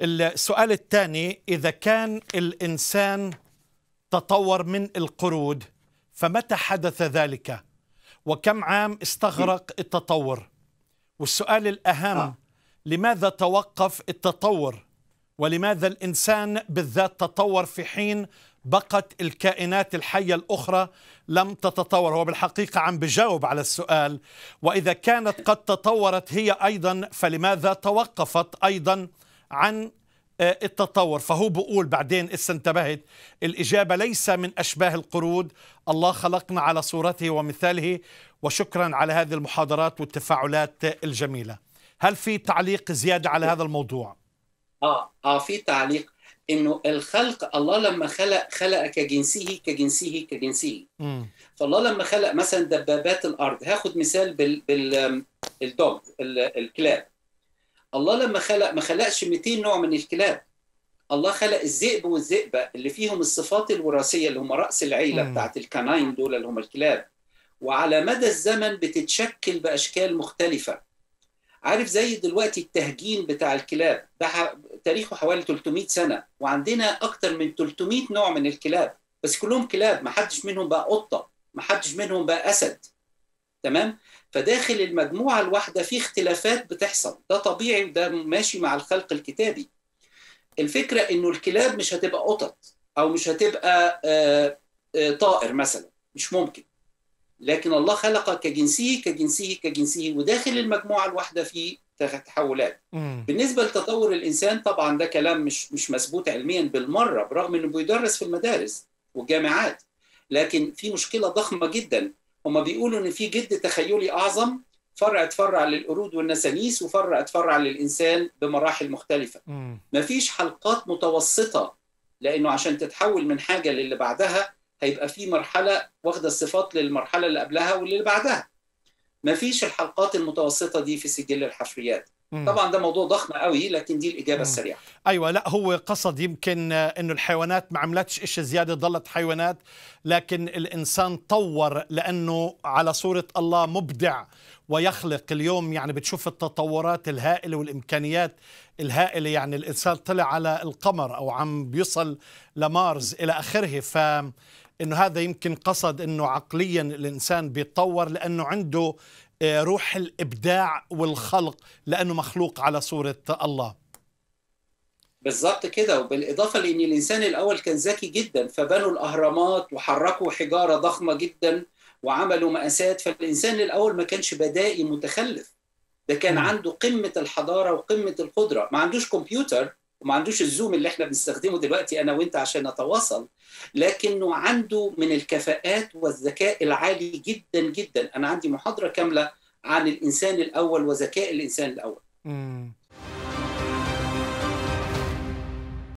السؤال الثاني إذا كان الإنسان تطور من القرود فمتى حدث ذلك وكم عام استغرق التطور والسؤال الأهم آه. لماذا توقف التطور ولماذا الإنسان بالذات تطور في حين بقت الكائنات الحية الأخرى لم تتطور هو بالحقيقة عم بجاوب على السؤال وإذا كانت قد تطورت هي أيضا فلماذا توقفت أيضا عن آه، التطور فهو بقول بعدين إذا انتبهت الإجابة ليس من أشباه القرود الله خلقنا على صورته ومثاله وشكرا على هذه المحاضرات والتفاعلات الجميلة هل في تعليق زيادة على هذا الموضوع؟ آه, آه في تعليق انه الخلق الله لما خلق خلق كجنسه كجنسه كجنسه م. فالله لما خلق مثلا دبابات الارض هاخد مثال بال, بال... الدوج الكلاب الله لما خلق ما خلقش 200 نوع من الكلاب الله خلق الذئب والذئبه اللي فيهم الصفات الوراثيه اللي هم راس العيله مم. بتاعت الكناين دول اللي هم الكلاب وعلى مدى الزمن بتتشكل باشكال مختلفه عارف زي دلوقتي التهجين بتاع الكلاب ده تاريخه حوالي 300 سنه وعندنا اكتر من 300 نوع من الكلاب بس كلهم كلاب ما حدش منهم بقى قطه ما حدش منهم بقى اسد تمام فداخل المجموعه الواحده في اختلافات بتحصل ده طبيعي وده ماشي مع الخلق الكتابي الفكره انه الكلاب مش هتبقى قطط او مش هتبقى آه، آه، طائر مثلا مش ممكن لكن الله خلق كجنسه كجنسه كجنسه وداخل المجموعه الواحده في تحولات بالنسبه لتطور الانسان طبعا ده كلام مش مش مثبوت علميا بالمره برغم انه بيدرس في المدارس والجامعات لكن في مشكله ضخمه جدا هم بيقولوا ان في جد تخيلي اعظم فرع اتفرع للقرود والنسانيس وفرع اتفرع للانسان بمراحل مختلفه مفيش حلقات متوسطه لانه عشان تتحول من حاجه للي بعدها هيبقى في مرحله واخده الصفات للمرحله اللي قبلها واللي بعدها مفيش الحلقات المتوسطه دي في سجل الحفريات طبعا ده موضوع ضخم قوي لكن دي الاجابه السريعه ايوه لا هو قصد يمكن انه الحيوانات ما عملتش إشي زياده ضلت حيوانات لكن الانسان طور لانه على صوره الله مبدع ويخلق اليوم يعني بتشوف التطورات الهائله والامكانيات الهائله يعني الانسان طلع على القمر او عم بيصل لمارس الى اخره ف انه هذا يمكن قصد انه عقليا الانسان بيتطور لانه عنده آه، روح الابداع والخلق لانه مخلوق على صوره الله بالظبط كده وبالاضافه لان الانسان الاول كان ذكي جدا فبنوا الاهرامات وحركوا حجاره ضخمه جدا وعملوا مقاسات فالانسان الاول ما كانش بدائي متخلف ده كان عنده قمه الحضاره وقمه القدره ما عندوش كمبيوتر وما عندوش الزوم اللي احنا بنستخدمه دلوقتي انا وانت عشان نتواصل لكنه عنده من الكفاءات والذكاء العالي جدا جدا انا عندي محاضره كامله عن الانسان الاول وذكاء الانسان الاول